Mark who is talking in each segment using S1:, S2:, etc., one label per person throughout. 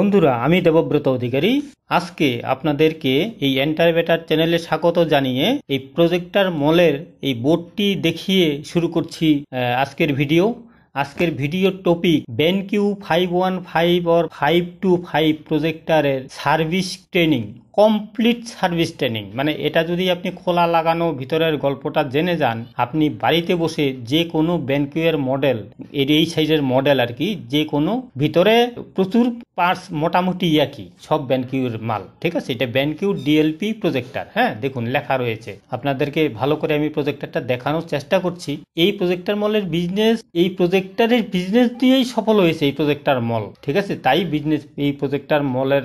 S1: বন্ধুরা আমি দেবব্রত অধিকারী আজকে আপনাদেরকে এই এন্টারভেটার চ্যানেলে স্বাগত জানিয়ে এই প্রজেক্টার মলের এই বোর্ডটি দেখিয়ে শুরু করছি আজকের ভিডিও আজকের ভিডিওর topic BenQ five one five or five two five প্রজেক্টারের service training complete service training মানে এটা যদি আপনি খোলা লাগানো ভিতরের গল্পটা জেনে যান আপনি বাড়িতে বসে যে কোনো ব্যানকিউয়ের মডেল এর এই সাইজের মডেল আর কি যে কোনো ভিতরে প্রচুর পার্টস মোটামুটি একই সব ব্যাংকিউর মাল ঠিক আছে এটা ব্যানকিউ ডিএলপি প্রজেক্টার হ্যাঁ দেখুন লেখা রয়েছে আপনাদেরকে ভালো করে আমি প্রজেক্টারটা দেখানোর চেষ্টা করছি এই প্রজেক্টার মলের বিজনেস এই প্রজেক্টারের বিজনেস দিয়েই সফল হয়েছে এই প্রজেক্টার মল ঠিক আছে তাই বিজনেস এই প্রজেক্টার মলের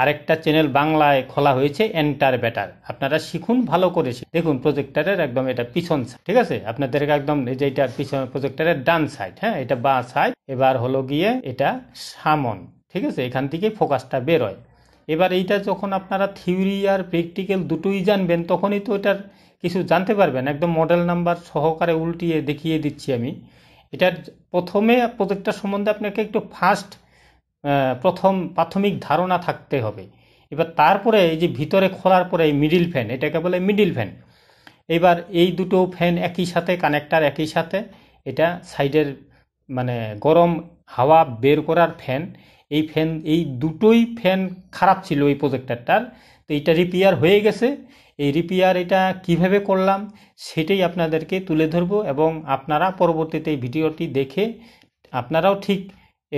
S1: আরেকটা চ্যানেল বাংলায় কোথায় খোলা হয়েছে এন্টার ব্যাটার আপনারা শিখুন ভালো করে দেখুন প্রজেক্টারের একদম এটা পিছন সাইড ঠিক আছে আপনাদের একদম এই যে এটা পিছন প্রজেক্টারের ডান সাইড হ্যাঁ এটা বা সাইড এবার হলো গিয়ে এটা সামন ঠিক আছে এখান থেকে ফোকাসটা বেরোয় এবার এইটা যখন আপনারা থিওরি আর প্র্যাকটিক্যাল দুটোই জানবেন তখনই তো এটার কিছু জানতে পারবেন একদম মডেল নাম্বার সহকারে উল্টিয়ে দেখিয়ে দিচ্ছি আমি এটার প্রথমে প্রজেক্টটার সম্বন্ধে আপনাকে একটু ফার্স্ট প্রথম প্রাথমিক ধারণা থাকতে হবে এবার তারপরে এই যে ভিতরে খোলার পরে এই মিডিল ফ্যান এটাকে বলে মিডিল ফ্যান এবার এই দুটো ফ্যান একই সাথে কানেক্টার একই সাথে এটা সাইডের মানে গরম হাওয়া বের করার ফ্যান এই ফ্যান এই দুটোই ফ্যান খারাপ ছিল এই প্রজেক্টারটার তো এটা রিপেয়ার হয়ে গেছে এই রিপেয়ার এটা কিভাবে করলাম সেটাই আপনাদেরকে তুলে ধরব এবং আপনারা পরবর্তীতে এই ভিডিওটি দেখে আপনারাও ঠিক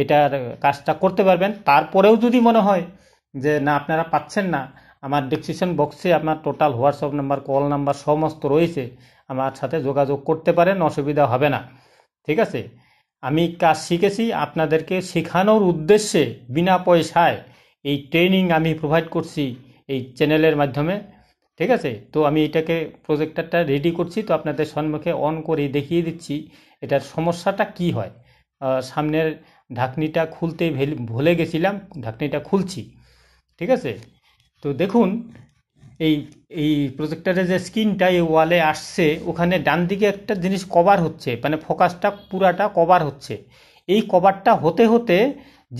S1: এটার কাজটা করতে পারবেন তারপরেও যদি মনে হয় যে না আপনারা পাচ্ছেন না আমার ডিসক্রিপশন বক্সে আপনার total WhatsApp number call number সমস্ত রয়েছে আমার সাথে যোগাযোগ করতে পারেন অসুবিধা হবে না ঠিক আছে আমি কাজ শিখেছি আপনাদেরকে শেখানোর উদ্দেশ্যে বিনা পয়সায় এই ট্রেনিং আমি প্রোভাইড করছি এই চ্যানেলের মাধ্যমে ঠিক আছে তো আমি এটাকে প্রজেক্টারটা রেডি করছি তো আপনাদের সম্মুখে অন করে দেখিয়ে দিচ্ছি এটার সমস্যাটা কি হয় সামনের ঢাকনিটা খুলতে ভুলে গেছিলাম ঢাকনিটা খুলছি ঠিক আছে তো দেখুন এই এই প্রজেক্টারের যে স্ক্রিনটা এই ওয়ালে আসছে ওখানে ডান দিকে একটা জিনিস কভার হচ্ছে মানে ফোকাসটা পুরাটা কভার হচ্ছে এই কভারটা হতে হতে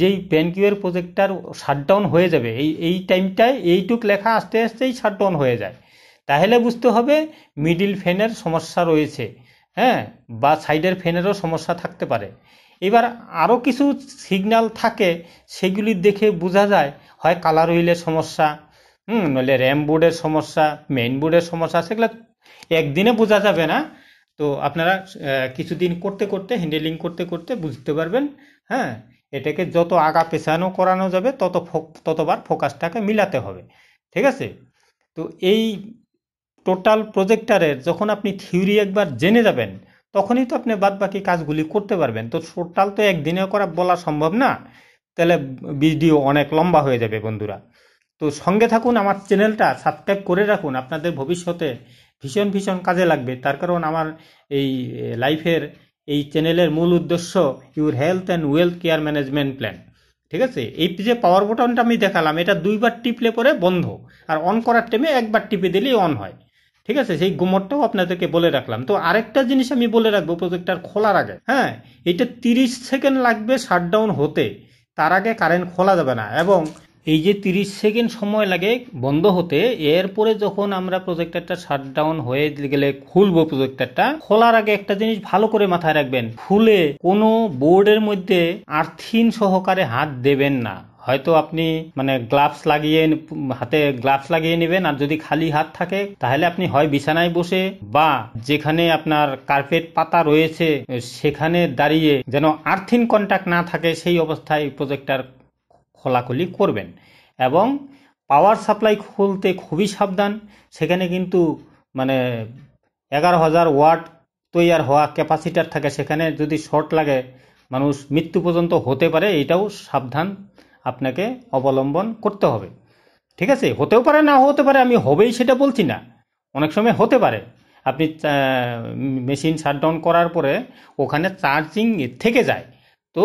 S1: যেই প্যানকিউয়ের প্রজেক্টার শাটডাউন হয়ে যাবে এই এই টাইমটায় এইটুক লেখা আস্তে আস্তেই শাটডাউন হয়ে যায় তাহলে বুঝতে হবে মিডিল ফ্যানের সমস্যা রয়েছে হ্যাঁ বা সাইডের ফ্যানেরও সমস্যা থাকতে পারে এবার আরও কিছু সিগন্যাল থাকে সেগুলি দেখে বোঝা যায় হয় কালার হুইলের সমস্যা হুম নইলে র্যাম বোর্ডের সমস্যা মেইন বোর্ডের সমস্যা সেগুলো একদিনে বোঝা যাবে না তো আপনারা কিছুদিন করতে করতে হ্যান্ডেলিং করতে করতে বুঝতে পারবেন হ্যাঁ এটাকে যত আগা পেছানো করানো যাবে তত ততবার ফোকাসটাকে মিলাতে হবে ঠিক আছে তো এই টোটাল প্রজেক্টারের যখন আপনি থিওরি একবার জেনে যাবেন তখনই তো আপনি বাদ বাকি কাজগুলি করতে পারবেন তো টোটাল তো একদিনে করা বলা সম্ভব না তাহলে ভিডিও অনেক লম্বা হয়ে যাবে বন্ধুরা তো সঙ্গে থাকুন আমার চ্যানেলটা সাবস্ক্রাইব করে রাখুন আপনাদের ভবিষ্যতে ভীষণ ভীষণ কাজে লাগবে তার কারণ আমার এই লাইফের এই চ্যানেলের মূল উদ্দেশ্য your health and wealth care management plan ঠিক আছে এই যে পাওয়ার বটনটা আমি দেখালাম এটা দুইবার টিপলে পরে বন্ধ আর অন করার টাইমে একবার টিপে দিলেই অন হয় ঠিক আছে সেই গুমরটাও আপনাদেরকে বলে রাখলাম তো আরেকটা জিনিস আমি বলে রাখবো প্রজেক্টার খোলার আগে হ্যাঁ এটা তিরিশ সেকেন্ড লাগবে শাটডাউন হতে তার আগে কারেন্ট খোলা যাবে না এবং এই যে 30 সেকেন্ড সময় লাগে বন্ধ হতে এরপরে যখন আমরা প্রজেক্টারটা শাটডাউন হয়ে গেলে খুলবো প্রজেক্টারটা খোলার আগে একটা জিনিস ভালো করে মাথায় রাখবেন খুলে কোনো বোর্ডের মধ্যে আর্থিন সহকারে হাত দেবেন না হয়তো আপনি মানে গ্লাভস লাগিয়ে হাতে গ্লাভস লাগিয়ে নেবেন আর যদি খালি হাত থাকে তাহলে আপনি হয় বিছানায় বসে বা যেখানে আপনার কার্পেট পাতা রয়েছে সেখানে দাঁড়িয়ে যেন আর্থিন কন্ট্যাক্ট না থাকে সেই অবস্থায় প্রজেক্টার খোলাখুলি করবেন এবং পাওয়ার সাপ্লাই খুলতে খুবই সাবধান সেখানে কিন্তু মানে এগারো হাজার ওয়াট তৈয়ার হওয়া ক্যাপাসিটার থাকে সেখানে যদি শর্ট লাগে মানুষ মৃত্যু পর্যন্ত হতে পারে এটাও সাবধান আপনাকে অবলম্বন করতে হবে ঠিক আছে হতেও পারে না হতে পারে আমি হবেই সেটা বলছি না অনেক সময় হতে পারে আপনি মেশিন শাটডাউন করার পরে ওখানে চার্জিং থেকে যায় তো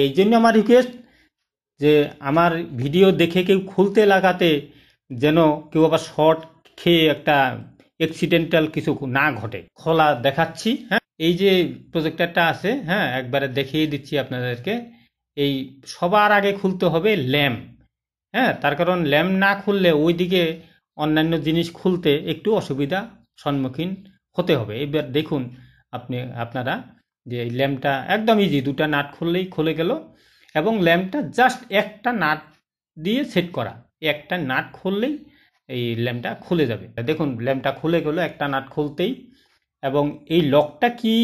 S1: এই জন্য আমার রিকোয়েস্ট যে আমার ভিডিও দেখে কেউ খুলতে লাগাতে যেন কেউ আবার শর্ট খেয়ে একটা অ্যাক্সিডেন্টাল কিছু না ঘটে খোলা দেখাচ্ছি হ্যাঁ এই যে প্রজেক্টারটা আছে হ্যাঁ একবারে দেখিয়ে দিচ্ছি আপনাদেরকে এই সবার আগে খুলতে হবে ল্যাম্প হ্যাঁ তার কারণ ল্যাম্প না খুললে ওইদিকে অন্যান্য জিনিস খুলতে একটু অসুবিধা সম্মুখীন হতে হবে এবার দেখুন আপনি আপনারা যে এই ল্যাম্পটা একদম ইজি দুটা নাট খুললেই খুলে গেল এবং ল্যাম্পটা জাস্ট একটা নাট দিয়ে সেট করা একটা নাট খুললেই এই ল্যাম্পটা খুলে যাবে দেখুন ল্যাম্পটা খুলে গেল একটা নাট খুলতেই এবং এই লকটা কি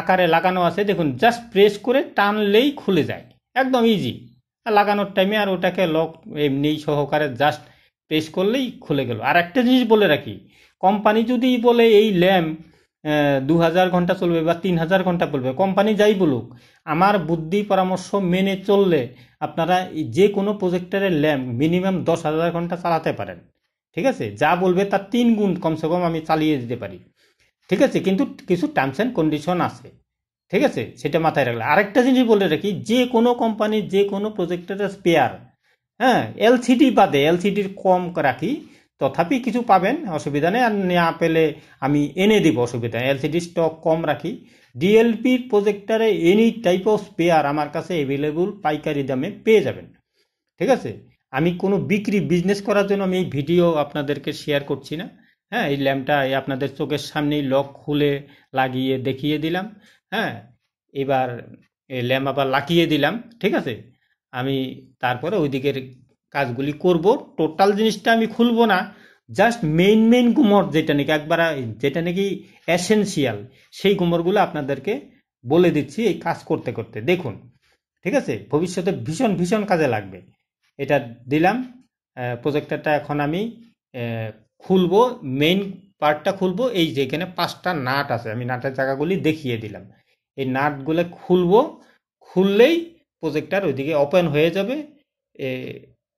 S1: আকারে লাগানো আছে দেখুন জাস্ট প্রেস করে টানলেই খুলে যায় একদম ইজি আর লাগানোর টাইমে আর ওটাকে লক এমনি সহকারে জাস্ট প্রেস করলেই খুলে গেল আর একটা জিনিস বলে রাখি কোম্পানি যদি বলে এই ল্যাম্প দু হাজার ঘন্টা চলবে বা তিন হাজার ঘন্টা চলবে কোম্পানি যাই বলুক আমার বুদ্ধি পরামর্শ মেনে চললে আপনারা যে কোনো প্রজেক্টারের ল্যাম্প মিনিমাম দশ হাজার ঘন্টা চালাতে পারেন ঠিক আছে যা বলবে তার তিন গুণ কমসে কম আমি চালিয়ে দিতে পারি ঠিক আছে কিন্তু কিছু টার্মস অ্যান্ড কন্ডিশন আছে ঠিক আছে সেটা মাথায় রাখলে আরেকটা জিনিস বলে রাখি যে কোনো কোম্পানির যে কোনো প্রজেক্টের স্পেয়ার হ্যাঁ এলসিডি বাদে এলসিডির কম রাখি তথাপি কিছু পাবেন অসুবিধা নেই আর না পেলে আমি এনে দিব অসুবিধা নেই এলসিডি স্টক কম রাখি ডিএলপির প্রজেক্টারে এনি টাইপ অফ স্পেয়ার আমার কাছে অ্যাভেলেবল পাইকারি দামে পেয়ে যাবেন ঠিক আছে আমি কোনো বিক্রি বিজনেস করার জন্য আমি এই ভিডিও আপনাদেরকে শেয়ার করছি না হ্যাঁ এই ল্যাম্পটা আপনাদের চোখের সামনেই লক খুলে লাগিয়ে দেখিয়ে দিলাম হ্যাঁ এবার ল্যাম্প আবার লাকিয়ে দিলাম ঠিক আছে আমি তারপরে ওই দিকের কাজগুলি করব টোটাল জিনিসটা আমি খুলবো না জাস্ট মেইন মেইন গুমর যেটা নাকি একবার যেটা নাকি অ্যাসেন্সিয়াল সেই গুমরগুলো আপনাদেরকে বলে দিচ্ছি এই কাজ করতে করতে দেখুন ঠিক আছে ভবিষ্যতে ভীষণ ভীষণ কাজে লাগবে এটা দিলাম প্রজেক্টরটা এখন আমি খুলবো মেইন পার্টটা খুলবো এই যে এখানে পাঁচটা নাট আছে আমি নাটের জায়গাগুলি দেখিয়ে দিলাম এই নাটগুলো খুলবো খুললেই প্রজেক্টার ওইদিকে ওপেন হয়ে যাবে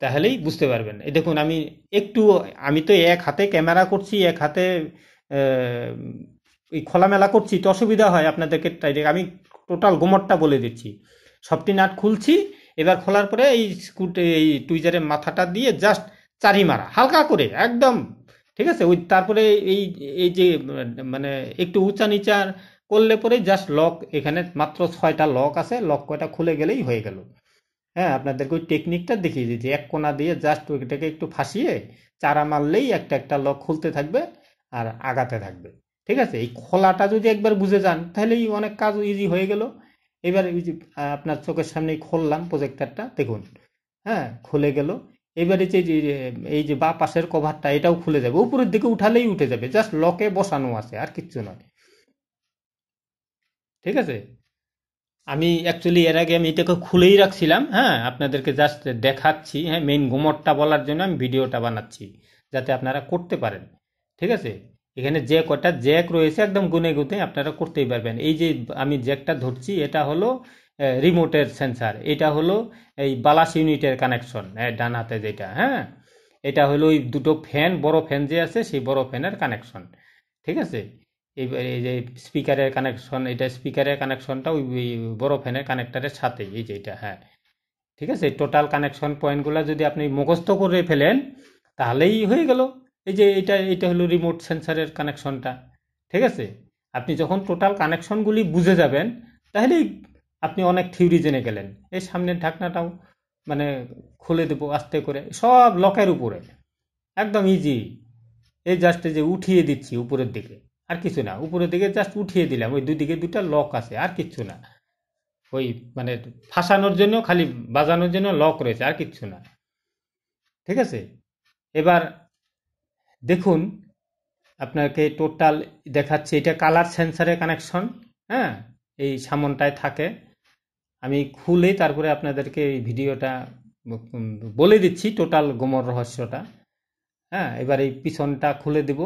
S1: তাহলেই বুঝতে পারবেন এই দেখুন আমি একটু আমি তো এক হাতে ক্যামেরা করছি এক হাতে এই খোলামেলা করছি তো অসুবিধা হয় আপনাদেরকে তাই আমি টোটাল গোমরটা বলে দিচ্ছি সবটি নাট খুলছি এবার খোলার পরে এই স্কুটে এই টুইজারের মাথাটা দিয়ে জাস্ট চারি মারা হালকা করে একদম ঠিক আছে ওই তারপরে এই এই যে মানে একটু উঁচা নিচা করলে পরে জাস্ট লক এখানে মাত্র ছয়টা লক আছে লক কয়টা খুলে গেলেই হয়ে গেল হ্যাঁ আপনাদেরকে ওই টেকনিকটা দেখিয়ে দিচ্ছি এক কোনা দিয়ে জাস্ট ওইটাকে একটু ফাঁসিয়ে চারা মারলেই একটা একটা লক খুলতে থাকবে আর আগাতে থাকবে ঠিক আছে এই খোলাটা যদি একবার বুঝে যান তাহলেই অনেক কাজ ইজি হয়ে গেল এবার আপনার চোখের সামনেই খুললাম প্রজেক্টারটা দেখুন হ্যাঁ খুলে গেল এবারে যে এই যে বা পাশের কভারটা এটাও খুলে যাবে উপরের দিকে উঠালেই উঠে যাবে জাস্ট লকে বসানো আছে আর কিচ্ছু নয় ঠিক আছে আমি অ্যাকচুয়ালি এর আগে আমি এটাকে খুলেই রাখছিলাম হ্যাঁ আপনাদেরকে জাস্ট দেখাচ্ছি হ্যাঁ মেইন গোমরটা বলার জন্য আমি ভিডিওটা বানাচ্ছি যাতে আপনারা করতে পারেন ঠিক আছে এখানে যে কটা জ্যাক রয়েছে একদম গুনে গুনে আপনারা করতেই পারবেন এই যে আমি জ্যাকটা ধরছি এটা হলো রিমোটের সেন্সার এটা হলো এই বালাস ইউনিটের কানেকশন ডান হাতে যেটা হ্যাঁ এটা হলো ওই দুটো ফ্যান বড় ফ্যান যে আছে সেই বড় ফ্যানের কানেকশন ঠিক আছে এই যে স্পিকারের কানেকশন এটা স্পিকারের কানেকশনটা ওই বড় ফ্যানের কানেক্টারের সাথে এই যেটা হ্যাঁ ঠিক আছে টোটাল কানেকশন পয়েন্টগুলো যদি আপনি মুখস্থ করে ফেলেন তাহলেই হয়ে গেল এই যে এটা এটা হলো রিমোট সেন্সারের কানেকশনটা ঠিক আছে আপনি যখন টোটাল কানেকশনগুলি বুঝে যাবেন তাহলেই আপনি অনেক থিউরি জেনে গেলেন এই সামনের ঢাকনাটাও মানে খুলে দেবো আস্তে করে সব লকের উপরে একদম ইজি এই জাস্ট যে উঠিয়ে দিচ্ছি উপরের দিকে আর কিছু না উপরের দিকে জাস্ট উঠিয়ে দিলাম ওই দুদিকে দুটা লক আছে আর কিচ্ছু না ওই মানে ফাঁসানোর জন্য খালি বাজানোর জন্য লক রয়েছে আর কিচ্ছু না ঠিক আছে এবার দেখুন আপনাকে টোটাল দেখাচ্ছে এটা কালার সেন্সারের কানেকশন হ্যাঁ এই সামনটায় থাকে আমি খুলে তারপরে আপনাদেরকে এই ভিডিওটা বলে দিচ্ছি টোটাল গোমর রহস্যটা হ্যাঁ এবার এই পিছনটা খুলে দেব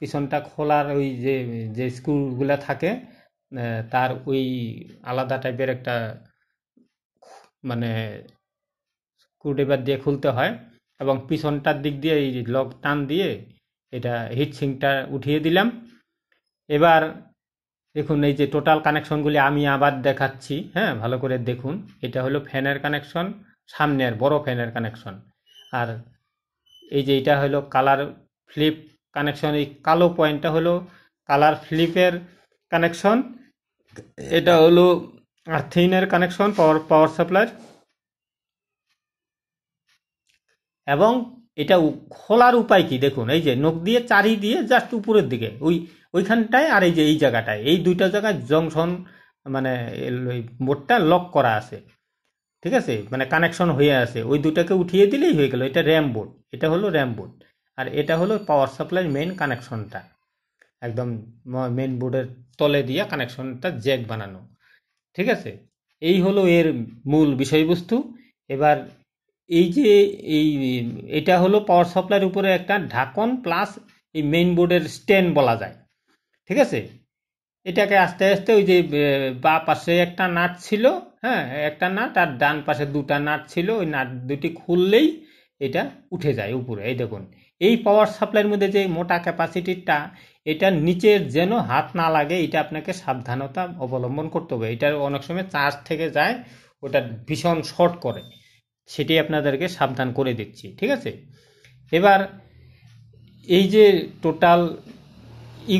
S1: পিছনটা খোলার ওই যে যে স্ক্রুগুলো থাকে তার ওই আলাদা টাইপের একটা মানে স্ক্রুড্রাইভার দিয়ে খুলতে হয় এবং পিছনটার দিক দিয়ে এই লক টান দিয়ে এটা হিটসিংটা উঠিয়ে দিলাম এবার দেখুন এই যে টোটাল কানেকশনগুলি আমি আবার দেখাচ্ছি হ্যাঁ ভালো করে দেখুন এটা হলো ফ্যানের কানেকশন সামনের বড় ফ্যানের কানেকশন আর এই যে এটা হলো কালার ফ্লিপ কানেকশন এই কালো পয়েন্টটা হলো কালার ফ্লিপের কানেকশন এটা হলো আর্থিনের কানেকশন পাওয়ার পাওয়ার সাপ্লাইয়ের এবং এটা খোলার উপায় কি দেখুন এই যে নখ দিয়ে চারি দিয়ে জাস্ট উপরের দিকে ওই ওইখানটায় আর এই যে এই জায়গাটায় এই দুইটা জায়গায় জংশন মানে মোটটা লক করা আছে ঠিক আছে মানে কানেকশন হয়ে আছে ওই দুটাকে উঠিয়ে দিলেই হয়ে গেল এটা র্যাম বোর্ড এটা হলো র্যাম বোর্ড আর এটা হলো পাওয়ার সাপ্লাইয়ের মেন কানেকশনটা একদম মেন বোর্ডের তলে দিয়ে কানেকশনটা জ্যাক বানানো ঠিক আছে এই হলো এর মূল বিষয়বস্তু এবার এই যে এই এটা হলো পাওয়ার সাপ্লাইয়ের উপরে একটা ঢাকন প্লাস এই মেন বোর্ডের স্ট্যান্ড বলা যায় ঠিক আছে এটাকে আস্তে আস্তে ওই যে বা পাশে একটা নাট ছিল হ্যাঁ একটা নাট আর ডান পাশে দুটা নাট ছিল ওই নাট দুটি খুললেই এটা উঠে যায় উপরে এই দেখুন এই পাওয়ার সাপ্লাইয়ের মধ্যে যে মোটা ক্যাপাসিটিটা এটা নিচের যেন হাত না লাগে এটা আপনাকে সাবধানতা অবলম্বন করতে হবে এটা অনেক সময় চার্জ থেকে যায় ওটা ভীষণ শর্ট করে সেটি আপনাদেরকে সাবধান করে দিচ্ছি ঠিক আছে এবার এই যে টোটাল এই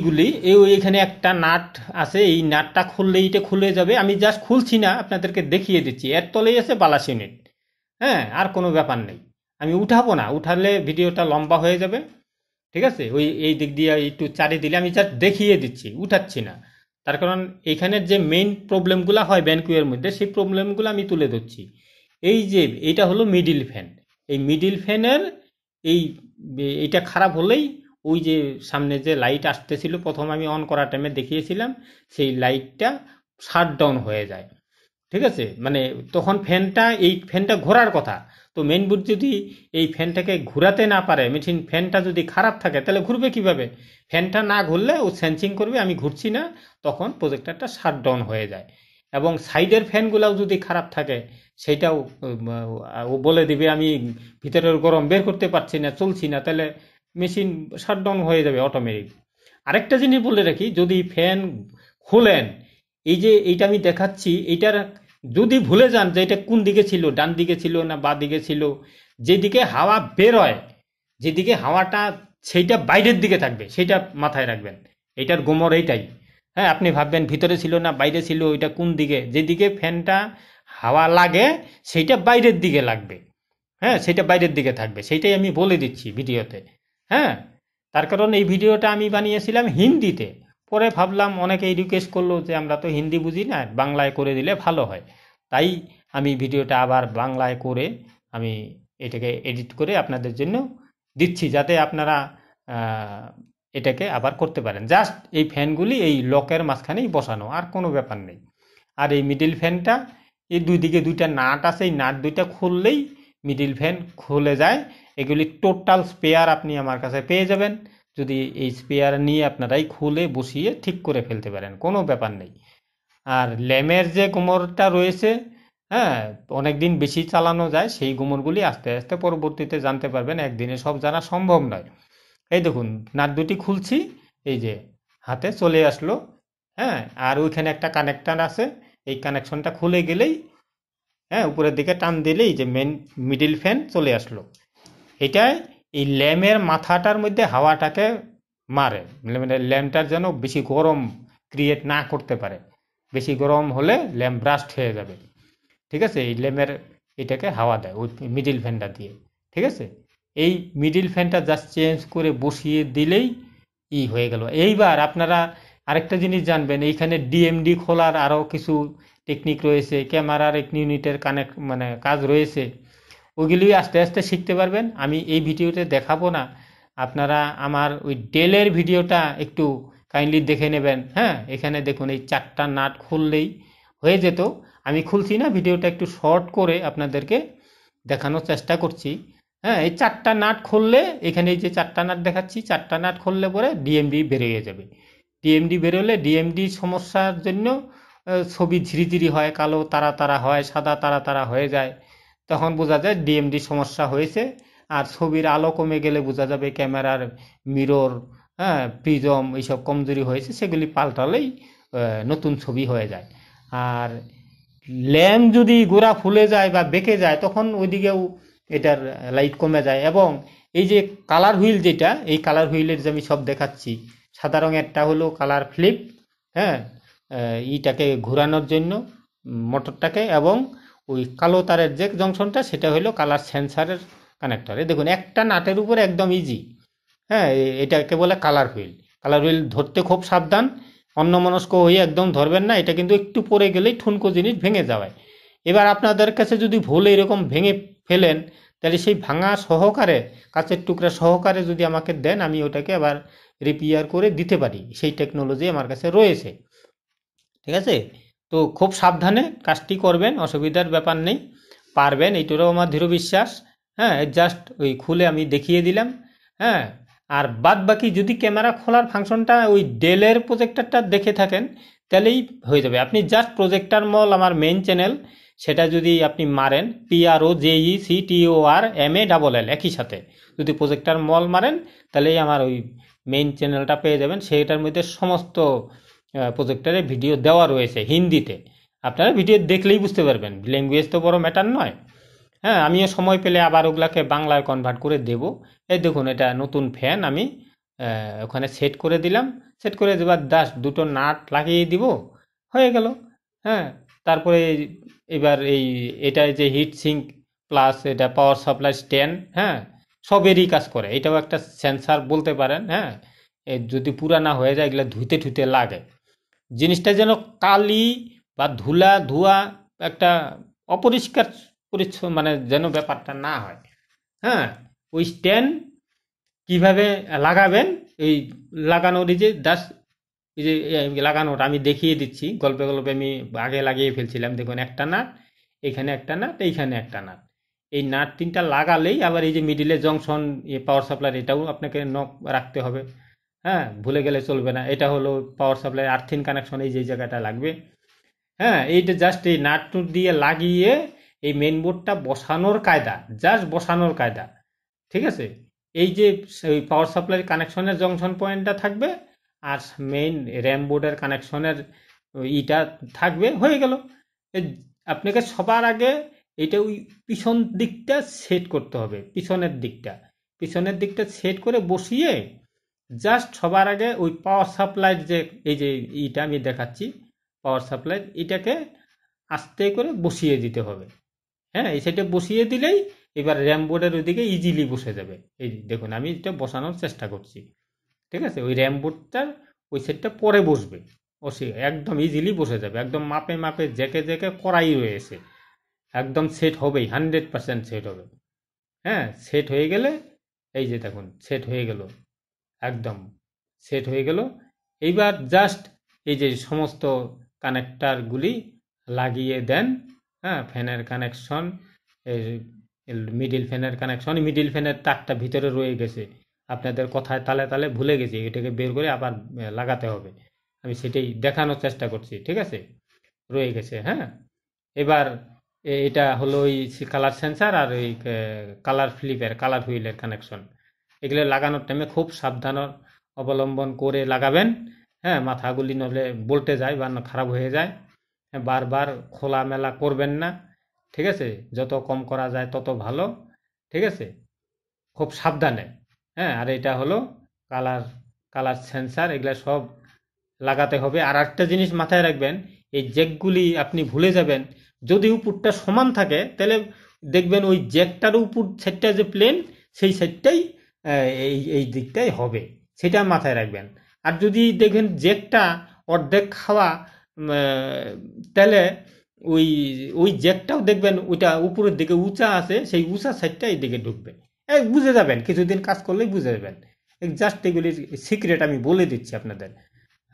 S1: এখানে একটা নাট আছে এই নাটটা খুললে এটা খুলে যাবে আমি জাস্ট খুলছি না আপনাদেরকে দেখিয়ে দিচ্ছি এর তলেই আছে বালাস ইউনিট হ্যাঁ আর কোনো ব্যাপার নেই আমি উঠাবো না উঠালে ভিডিওটা লম্বা হয়ে যাবে ঠিক আছে ওই এই দিক দিয়ে একটু চারি দিলে আমি জাস্ট দেখিয়ে দিচ্ছি উঠাচ্ছি না তার কারণ এখানের যে মেইন প্রবলেমগুলো হয় ব্যানকুয়ের মধ্যে সেই প্রবলেমগুলো আমি তুলে ধরছি এই যে এটা হলো মিডিল ফ্যান এই মিডিল ফ্যানের এই এটা খারাপ হলেই ওই যে সামনে যে লাইট আসতেছিল প্রথম আমি অন করা টাইমে দেখিয়েছিলাম সেই লাইটটা শাট ডাউন হয়ে যায় ঠিক আছে মানে তখন ফ্যানটা এই ফ্যানটা ঘোরার কথা তো মেন বুট যদি এই ফ্যানটাকে ঘুরাতে না পারে মেশিন ফ্যানটা যদি খারাপ থাকে তাহলে ঘুরবে কিভাবে ফ্যানটা না ঘুরলে ও সেন্সিং করবে আমি ঘুরছি না তখন প্রজেক্টারটা শাট ডাউন হয়ে যায় এবং সাইডের ফ্যানগুলাও যদি খারাপ থাকে সেটাও ও বলে দিবে আমি ভিতরের গরম বের করতে পারছি না চলছি না তাহলে মেশিন শাটডাউন হয়ে যাবে অটোমেটিক আরেকটা জিনিস বলে রাখি যদি ফ্যান খোলেন এই যে এইটা আমি দেখাচ্ছি এইটার যদি ভুলে যান যে এটা কোন দিকে ছিল ডান দিকে ছিল না বা দিকে ছিল যেদিকে হাওয়া বেরোয় যেদিকে হাওয়াটা সেইটা বাইরের দিকে থাকবে সেটা মাথায় রাখবেন এটার গোমর এইটাই হ্যাঁ আপনি ভাববেন ভিতরে ছিল না বাইরে ছিল ওইটা কোন দিকে যেদিকে ফ্যানটা হাওয়া লাগে সেইটা বাইরের দিকে লাগবে হ্যাঁ সেটা বাইরের দিকে থাকবে সেইটাই আমি বলে দিচ্ছি ভিডিওতে হ্যাঁ তার কারণ এই ভিডিওটা আমি বানিয়েছিলাম হিন্দিতে পরে ভাবলাম অনেকেই রিকোয়েস্ট করলো যে আমরা তো হিন্দি বুঝি না বাংলায় করে দিলে ভালো হয় তাই আমি ভিডিওটা আবার বাংলায় করে আমি এটাকে এডিট করে আপনাদের জন্য দিচ্ছি যাতে আপনারা এটাকে আবার করতে পারেন জাস্ট এই ফ্যানগুলি এই লকের মাঝখানেই বসানো আর কোনো ব্যাপার নেই আর এই মিডিল ফ্যানটা এই দুই দিকে দুইটা নাট আছে এই নাট দুইটা খুললেই মিডিল ফ্যান খুলে যায় এগুলি টোটাল স্পেয়ার আপনি আমার কাছে পেয়ে যাবেন যদি এই স্পেয়ার নিয়ে আপনারাই খুলে বসিয়ে ঠিক করে ফেলতে পারেন কোনো ব্যাপার নেই আর ল্যামের যে কোমরটা রয়েছে হ্যাঁ অনেক দিন বেশি চালানো যায় সেই গুমরগুলি আস্তে আস্তে পরবর্তীতে জানতে পারবেন একদিনে সব জানা সম্ভব নয় এই দেখুন নাট দুটি খুলছি এই যে হাতে চলে আসলো হ্যাঁ আর ওইখানে একটা কানেকটার আছে এই কানেকশনটা খুলে গেলেই হ্যাঁ উপরের দিকে টান দিলেই যে মেন মিডিল ফ্যান চলে আসলো এটাই এই ল্যামের মাথাটার মধ্যে হাওয়াটাকে মারে মানে ল্যাম্পটার যেন বেশি গরম ক্রিয়েট না করতে পারে বেশি গরম হলে ল্যাম্প ব্রাস্ট হয়ে যাবে ঠিক আছে এই ল্যাম্পের এটাকে হাওয়া দেয় ওই মিডিল ফ্যানটা দিয়ে ঠিক আছে এই মিডিল ফ্যানটা জাস্ট চেঞ্জ করে বসিয়ে দিলেই ই হয়ে গেল এইবার আপনারা আরেকটা জিনিস জানবেন এইখানে ডিএমডি খোলার আরও কিছু টেকনিক রয়েছে ক্যামেরার এক ইউনিটের কানেক্ট মানে কাজ রয়েছে ওগুলি আস্তে আস্তে শিখতে পারবেন আমি এই ভিডিওতে দেখাবো না আপনারা আমার ওই ডেলের ভিডিওটা একটু কাইন্ডলি দেখে নেবেন হ্যাঁ এখানে দেখুন এই চারটা নাট খুললেই হয়ে যেত আমি খুলছি না ভিডিওটা একটু শর্ট করে আপনাদেরকে দেখানোর চেষ্টা করছি হ্যাঁ এই চারটা নাট খুললে এখানে এই যে চারটা নাট দেখাচ্ছি চারটা নাট খুললে পরে ডিএমডি বেরিয়ে যাবে ডিএমডি বেরোলে ডিএমডি সমস্যার জন্য ছবি ঝিরিঝিরি হয় কালো তারা তারা হয় সাদা তারা তারা হয়ে যায় তখন বোঝা যায় ডিএমডি সমস্যা হয়েছে আর ছবির আলো কমে গেলে বোঝা যাবে ক্যামেরার মিরর হ্যাঁ প্রিজম এইসব কমজোরি হয়েছে সেগুলি পাল্টালেই নতুন ছবি হয়ে যায় আর ল্যাম্প যদি গোড়া ফুলে যায় বা বেঁকে যায় তখন ওইদিকেও এটার লাইট কমে যায় এবং এই যে কালার হুইল যেটা এই কালার হুইলের যে আমি সব দেখাচ্ছি সাদা রঙেরটা হলো কালার ফ্লিপ হ্যাঁ ইটাকে ঘোরানোর জন্য মোটরটাকে এবং ওই কালো তারের যে জংশনটা সেটা হলো কালার সেন্সারের এই দেখুন একটা নাটের উপরে একদম ইজি হ্যাঁ এটাকে বলে কালার হুইল কালার হুইল ধরতে খুব সাবধান অন্যমনস্ক হয়ে একদম ধরবেন না এটা কিন্তু একটু পরে গেলেই ঠুনকো জিনিস ভেঙে যাওয়ায় এবার আপনাদের কাছে যদি ভুল এরকম ভেঙে ফেলেন তাহলে সেই ভাঙা সহকারে কাচের টুকরা সহকারে যদি আমাকে দেন আমি ওটাকে আবার রিপেয়ার করে দিতে পারি সেই টেকনোলজি আমার কাছে রয়েছে ঠিক আছে তো খুব সাবধানে কাজটি করবেন অসুবিধার ব্যাপার নেই পারবেন এইটারও আমার দৃঢ় বিশ্বাস হ্যাঁ জাস্ট ওই খুলে আমি দেখিয়ে দিলাম হ্যাঁ আর বাদ বাকি যদি ক্যামেরা খোলার ফাংশনটা ওই ডেলের প্রজেক্টারটা দেখে থাকেন তাহলেই হয়ে যাবে আপনি জাস্ট প্রজেক্টার মল আমার মেন চ্যানেল সেটা যদি আপনি মারেন পিআরও জেই সি টিও আর এম এ ডাবল এল একই সাথে যদি প্রজেক্টার মল মারেন তাহলেই আমার ওই মেইন চ্যানেলটা পেয়ে যাবেন সেইটার মধ্যে সমস্ত প্রজেক্টারে ভিডিও দেওয়া রয়েছে হিন্দিতে আপনারা ভিডিও দেখলেই বুঝতে পারবেন ল্যাঙ্গুয়েজ তো বড় ম্যাটার নয় হ্যাঁ আমিও সময় পেলে আবার ওগুলাকে বাংলায় কনভার্ট করে দেব এই দেখুন এটা নতুন ফ্যান আমি ওখানে সেট করে দিলাম সেট করে দেবার দাস দুটো নাট লাগিয়ে দিব হয়ে গেল হ্যাঁ তারপরে এবার এই এটা যে হিট সিঙ্ক প্লাস এটা পাওয়ার সাপ্লাই স্ট্যান্ড হ্যাঁ সবেরই কাজ করে এটাও একটা সেন্সার বলতে পারেন হ্যাঁ যদি পুরানা হয়ে যায় এগুলো ধুতে ঠুতে লাগে জিনিসটা যেন কালি বা ধুলা ধোয়া একটা অপরিষ্কার পরিচ্ছন্ন মানে যেন ব্যাপারটা না হয় হ্যাঁ ওই স্ট্যান্ড কীভাবে লাগাবেন এই লাগানোর যে দাস এই যে লাগানোটা আমি দেখিয়ে দিচ্ছি গল্পে গল্পে আমি আগে লাগিয়ে ফেলছিলাম দেখুন একটা নাট এখানে একটা নাট এইখানে একটা নাট এই নাট তিনটা লাগালেই আবার এই যে মিডিলে জংশন এ পাওয়ার সাপ্লাই এটাও আপনাকে নখ রাখতে হবে হ্যাঁ ভুলে গেলে চলবে না এটা হলো পাওয়ার সাপ্লাই আর্থিন কানেকশন এই যে জায়গাটা লাগবে হ্যাঁ এইটা জাস্ট এই নাটটুট দিয়ে লাগিয়ে এই মেন বোর্ডটা বসানোর কায়দা জাস্ট বসানোর কায়দা ঠিক আছে এই যে ওই পাওয়ার সাপ্লাই কানেকশনের জংশন পয়েন্টটা থাকবে আর মেইন র্যাম বোর্ডের কানেকশনের ইটা থাকবে হয়ে গেল আপনাকে সবার আগে এটা ওই পিছন দিকটা সেট করতে হবে পিছনের দিকটা পিছনের দিকটা সেট করে বসিয়ে জাস্ট সবার আগে ওই পাওয়ার সাপ্লাই যে এই যে ইটা আমি দেখাচ্ছি পাওয়ার সাপ্লাই এটাকে আস্তে করে বসিয়ে দিতে হবে হ্যাঁ এই সেটা বসিয়ে দিলেই এবার র্যাম বোর্ডের ওইদিকে ইজিলি বসে যাবে এই দেখুন আমি এটা বসানোর চেষ্টা করছি ঠিক আছে ওই র্যাম বোর্ডটার ওই সেটটা পরে বসবে অসি একদম ইজিলি বসে যাবে একদম মাপে মাপে জেকে জেকে করাই রয়েছে একদম সেট হবেই হান্ড্রেড পার্সেন্ট সেট হবে হ্যাঁ সেট হয়ে গেলে এই যে দেখুন সেট হয়ে গেল একদম সেট হয়ে গেল এইবার জাস্ট এই যে সমস্ত কানেক্টারগুলি লাগিয়ে দেন হ্যাঁ ফ্যানের কানেকশন মিডিল ফ্যানের কানেকশন মিডিল ফ্যানের তারটা ভিতরে রয়ে গেছে আপনাদের কথায় তালে তালে ভুলে গেছি এটাকে বের করে আবার লাগাতে হবে আমি সেটাই দেখানোর চেষ্টা করছি ঠিক আছে রয়ে গেছে হ্যাঁ এবার এটা হলো ওই কালার সেন্সার আর ওই কালার ফ্লিপের কালার হুইলের কানেকশন এগুলো লাগানোর টাইমে খুব সাবধান অবলম্বন করে লাগাবেন হ্যাঁ মাথাগুলি নলে বলতে যায় বা খারাপ হয়ে যায় হ্যাঁ, বারবার খোলামেলা করবেন না ঠিক আছে যত কম করা যায় তত ভালো ঠিক আছে খুব সাবধানে হ্যাঁ আর এটা হলো কালার কালার সেন্সার এগুলো সব লাগাতে হবে আর একটা জিনিস মাথায় রাখবেন এই জ্যাকগুলি আপনি ভুলে যাবেন যদি উপরটা সমান থাকে তাহলে দেখবেন ওই জ্যাকটার উপর সেটটা যে প্লেন সেই সেটটাই এই এই দিকটাই হবে সেটা মাথায় রাখবেন আর যদি দেখবেন জেকটা অর্ধেক খাওয়া তাহলে ওই ওই জেকটাও দেখবেন ওইটা উপরের দিকে উঁচা আছে সেই উঁচা সাইডটা এই দিকে ঢুকবে এক বুঝে যাবেন কিছুদিন কাজ করলেই বুঝে যাবেন জাস্ট এগুলির সিক্রেট আমি বলে দিচ্ছি আপনাদের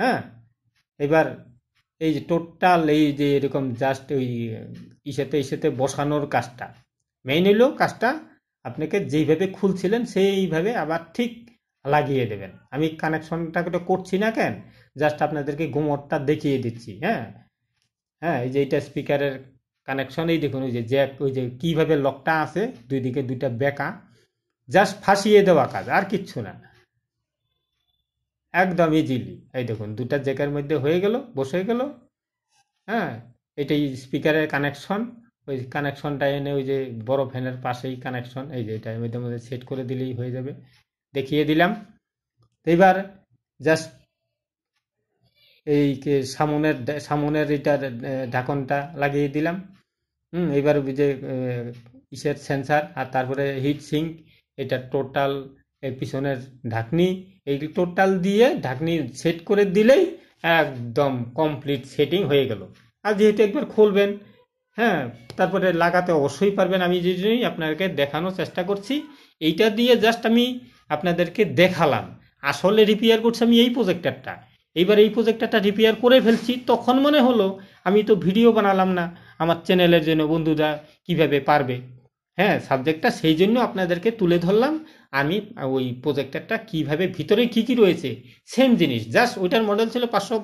S1: হ্যাঁ এবার এই যে টোটাল এই যে এরকম জাস্ট ওই ইসেতে ইসেতে বসানোর কাজটা মেইন হইলেও কাজটা আপনাকে যেইভাবে খুলছিলেন সেইভাবে আবার ঠিক লাগিয়ে দেবেন আমি কানেকশনটা করছি না কেন জাস্ট আপনাদেরকে গুমরটা দেখিয়ে দিচ্ছি হ্যাঁ হ্যাঁ এই যে এইটা স্পিকারের কানেকশন এই দেখুন ওই যে জ্যাক ওই যে কীভাবে লকটা আছে দুই দিকে দুইটা বেঁকা জাস্ট ফাঁসিয়ে দেওয়া কাজ আর কিচ্ছু না একদম ইজিলি এই দেখুন দুটা জ্যাকের মধ্যে হয়ে গেল বসে গেল হ্যাঁ এটাই স্পিকারের কানেকশন ওই কানেকশনটা এনে ওই যে বড় ফ্যানের পাশেই কানেকশন এই যে এটা এর মধ্যে সেট করে দিলেই হয়ে যাবে দেখিয়ে দিলাম এইবার জাস্ট এই সামনের সামনের এটার ঢাকনটা লাগিয়ে দিলাম হুম এবার যে ইসের সেন্সার আর তারপরে হিট সিঙ্ক এটা টোটাল পিছনের ঢাকনি এই টোটাল দিয়ে ঢাকনি সেট করে দিলেই একদম কমপ্লিট সেটিং হয়ে গেল আর যেহেতু একবার খুলবেন হ্যাঁ তারপরে লাগাতে অবশ্যই পারবেন আমি যে জন্যই আপনাদেরকে দেখানোর চেষ্টা করছি এইটা দিয়ে জাস্ট আমি আপনাদেরকে দেখালাম আসলে রিপেয়ার করছি আমি এই প্রজেক্টারটা এইবার এই প্রজেক্টারটা রিপেয়ার করে ফেলছি তখন মনে হলো আমি তো ভিডিও বানালাম না আমার চ্যানেলের জন্য বন্ধুরা কিভাবে পারবে হ্যাঁ সাবজেক্টটা সেই জন্য আপনাদেরকে তুলে ধরলাম আমি ওই প্রজেক্টারটা কিভাবে ভিতরে কি কি রয়েছে সেম জিনিস জাস্ট ওইটার মডেল ছিল পাঁচশো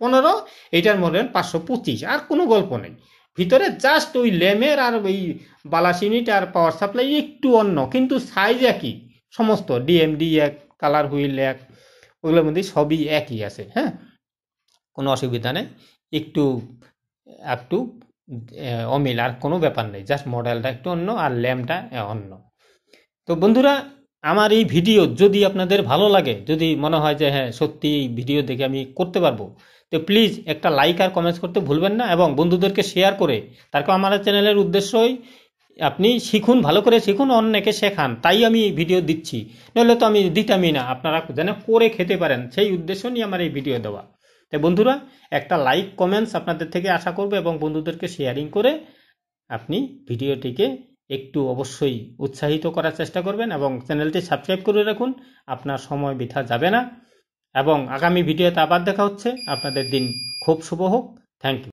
S1: পনেরো এইটার মডেল পাঁচশো পঁচিশ আর কোনো গল্প নেই ভিতরে জাস্ট ওই লেমের আর ওই বালাস আর পাওয়ার সাপ্লাই একটু অন্য কিন্তু সাইজ একই সমস্ত ডিএমডি এক কালার হুইল এক ওগুলোর মধ্যে সবই একই আছে হ্যাঁ কোনো অসুবিধা নেই একটু একটু অমিল আর কোনো ব্যাপার নেই জাস্ট মডেলটা একটু অন্য আর ল্যাম্পটা অন্য তো বন্ধুরা আমার এই ভিডিও যদি আপনাদের ভালো লাগে যদি মনে হয় যে হ্যাঁ সত্যি ভিডিও দেখে আমি করতে পারবো তো প্লিজ একটা লাইক আর কমেন্টস করতে ভুলবেন না এবং বন্ধুদেরকে শেয়ার করে তার কারণ আমার চ্যানেলের উদ্দেশ্যই আপনি শিখুন ভালো করে শিখুন অন্যকে শেখান তাই আমি ভিডিও দিচ্ছি নইলে তো আমি দিতামই না আপনারা যেন করে খেতে পারেন সেই উদ্দেশ্য নিয়ে আমার এই ভিডিও দেওয়া তাই বন্ধুরা একটা লাইক কমেন্টস আপনাদের থেকে আশা করবে এবং বন্ধুদেরকে শেয়ারিং করে আপনি ভিডিওটিকে একটু অবশ্যই উৎসাহিত করার চেষ্টা করবেন এবং চ্যানেলটি সাবস্ক্রাইব করে রাখুন আপনার সময় বৃথা যাবে না এবং আগামী ভিডিওতে আবার দেখা হচ্ছে আপনাদের দিন খুব শুভ হোক থ্যাংক ইউ